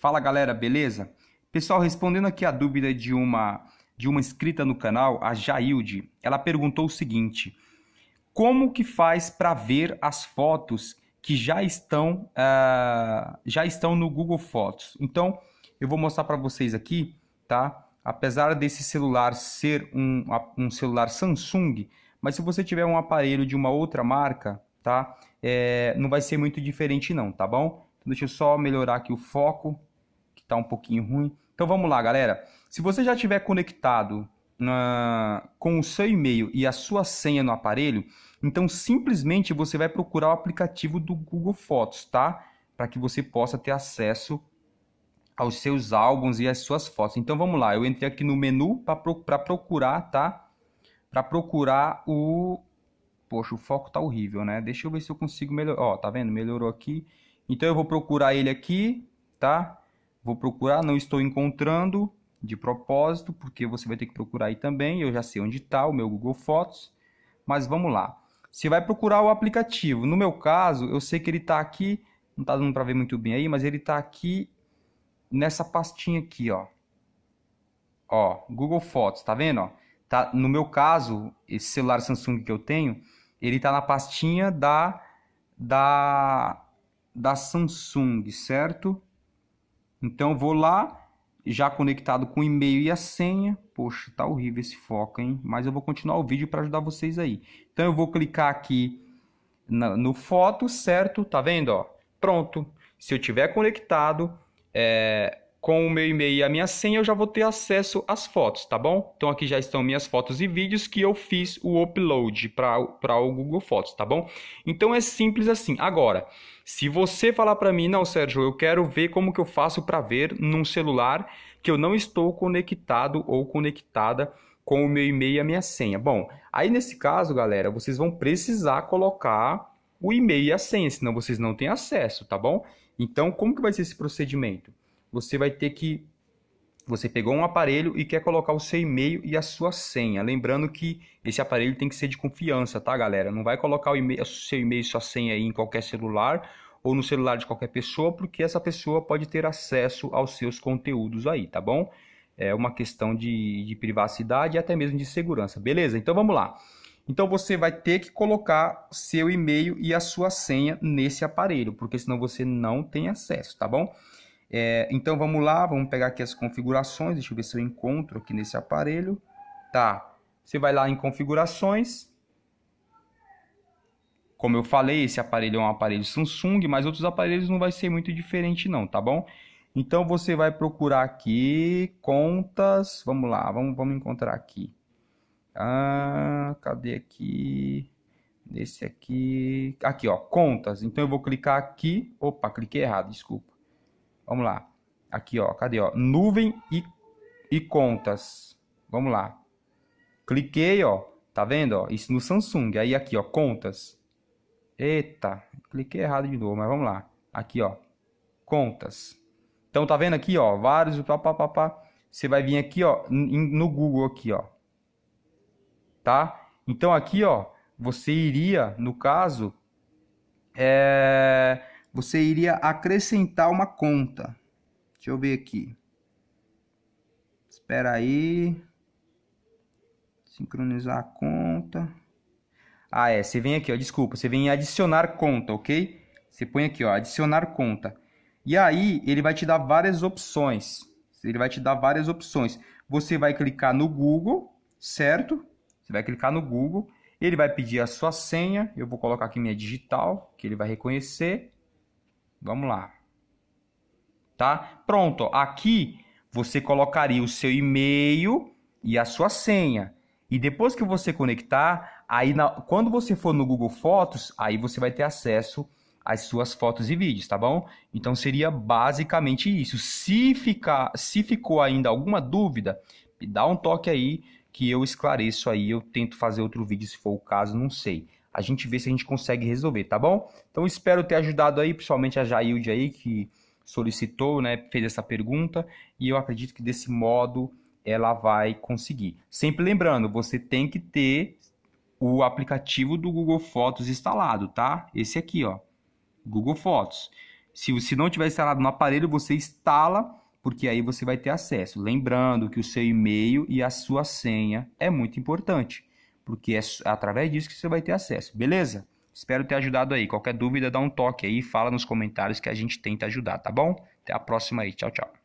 Fala galera, beleza? Pessoal, respondendo aqui a dúvida de uma de uma inscrita no canal, a Jailde, ela perguntou o seguinte: como que faz para ver as fotos que já estão uh, já estão no Google Fotos? Então, eu vou mostrar para vocês aqui, tá? Apesar desse celular ser um, um celular Samsung, mas se você tiver um aparelho de uma outra marca, tá? É, não vai ser muito diferente não, tá bom? Então, deixa eu só melhorar aqui o foco está um pouquinho ruim. Então vamos lá, galera. Se você já tiver conectado na... com o seu e-mail e a sua senha no aparelho, então simplesmente você vai procurar o aplicativo do Google Fotos, tá? Para que você possa ter acesso aos seus álbuns e às suas fotos. Então vamos lá, eu entrei aqui no menu para procurar, tá? Para procurar o Poxa, o foco tá horrível, né? Deixa eu ver se eu consigo melhorar. Ó, tá vendo? Melhorou aqui. Então eu vou procurar ele aqui, tá? Vou procurar, não estou encontrando de propósito, porque você vai ter que procurar aí também. Eu já sei onde está o meu Google Fotos, mas vamos lá. Você vai procurar o aplicativo. No meu caso, eu sei que ele está aqui, não está dando para ver muito bem aí, mas ele está aqui nessa pastinha aqui, ó. Ó, Google Fotos, tá vendo? Ó? Tá, no meu caso, esse celular Samsung que eu tenho, ele está na pastinha da da da Samsung, certo? Então eu vou lá, já conectado com o e-mail e a senha. Poxa, tá horrível esse foco, hein? Mas eu vou continuar o vídeo para ajudar vocês aí. Então eu vou clicar aqui na, no foto, certo? Tá vendo? Ó? Pronto. Se eu tiver conectado, é, com o meu e-mail e a minha senha, eu já vou ter acesso às fotos, tá bom? Então aqui já estão minhas fotos e vídeos que eu fiz o upload para o Google Fotos, tá bom? Então é simples assim. Agora, se você falar para mim, não, Sérgio, eu quero ver como que eu faço para ver num celular que eu não estou conectado ou conectada com o meu e-mail e a minha senha. Bom, aí nesse caso, galera, vocês vão precisar colocar o e-mail e a senha, senão vocês não têm acesso, tá bom? Então, como que vai ser esse procedimento? você vai ter que você pegou um aparelho e quer colocar o seu e-mail e a sua senha. Lembrando que esse aparelho tem que ser de confiança, tá, galera? Não vai colocar o seu e-mail e sua senha aí em qualquer celular ou no celular de qualquer pessoa, porque essa pessoa pode ter acesso aos seus conteúdos aí, tá bom? É uma questão de, de privacidade e até mesmo de segurança, beleza? Então vamos lá. Então você vai ter que colocar seu e-mail e a sua senha nesse aparelho, porque senão você não tem acesso, tá bom? É, então vamos lá, vamos pegar aqui as configurações, deixa eu ver se eu encontro aqui nesse aparelho. Tá, você vai lá em configurações. Como eu falei, esse aparelho é um aparelho Samsung, mas outros aparelhos não vai ser muito diferente não, tá bom? Então você vai procurar aqui contas, vamos lá, vamos, vamos encontrar aqui. Ah, cadê aqui? Nesse aqui, aqui ó, contas. Então eu vou clicar aqui, opa, cliquei errado, desculpa. Vamos lá. Aqui, ó. Cadê, ó? Nuvem e, e contas. Vamos lá. Cliquei, ó. Tá vendo, ó? Isso no Samsung. Aí aqui, ó. Contas. Eita. Cliquei errado de novo, mas vamos lá. Aqui, ó. Contas. Então, tá vendo aqui, ó. Vários, pá, pá, pá, pá. Você vai vir aqui, ó. No Google aqui, ó. Tá? Então, aqui, ó. Você iria, no caso... É você iria acrescentar uma conta. Deixa eu ver aqui. Espera aí. Sincronizar a conta. Ah, é. Você vem aqui, ó. Desculpa. Você vem em adicionar conta, ok? Você põe aqui, ó. Adicionar conta. E aí, ele vai te dar várias opções. Ele vai te dar várias opções. Você vai clicar no Google, certo? Você vai clicar no Google. Ele vai pedir a sua senha. Eu vou colocar aqui minha digital, que ele vai reconhecer. Vamos lá. Tá? Pronto, aqui você colocaria o seu e-mail e a sua senha. E depois que você conectar, aí na... quando você for no Google Fotos, aí você vai ter acesso às suas fotos e vídeos, tá bom? Então seria basicamente isso. Se ficar, se ficou ainda alguma dúvida, dá um toque aí que eu esclareço aí, eu tento fazer outro vídeo se for o caso, não sei a gente vê se a gente consegue resolver, tá bom? Então espero ter ajudado aí, principalmente a Jailde aí que solicitou, né, fez essa pergunta e eu acredito que desse modo ela vai conseguir. Sempre lembrando, você tem que ter o aplicativo do Google Fotos instalado, tá? Esse aqui, ó, Google Fotos. Se você não tiver instalado no aparelho, você instala, porque aí você vai ter acesso. Lembrando que o seu e-mail e a sua senha é muito importante porque é através disso que você vai ter acesso, beleza? Espero ter ajudado aí. Qualquer dúvida, dá um toque aí, fala nos comentários que a gente tenta ajudar, tá bom? Até a próxima aí. Tchau, tchau.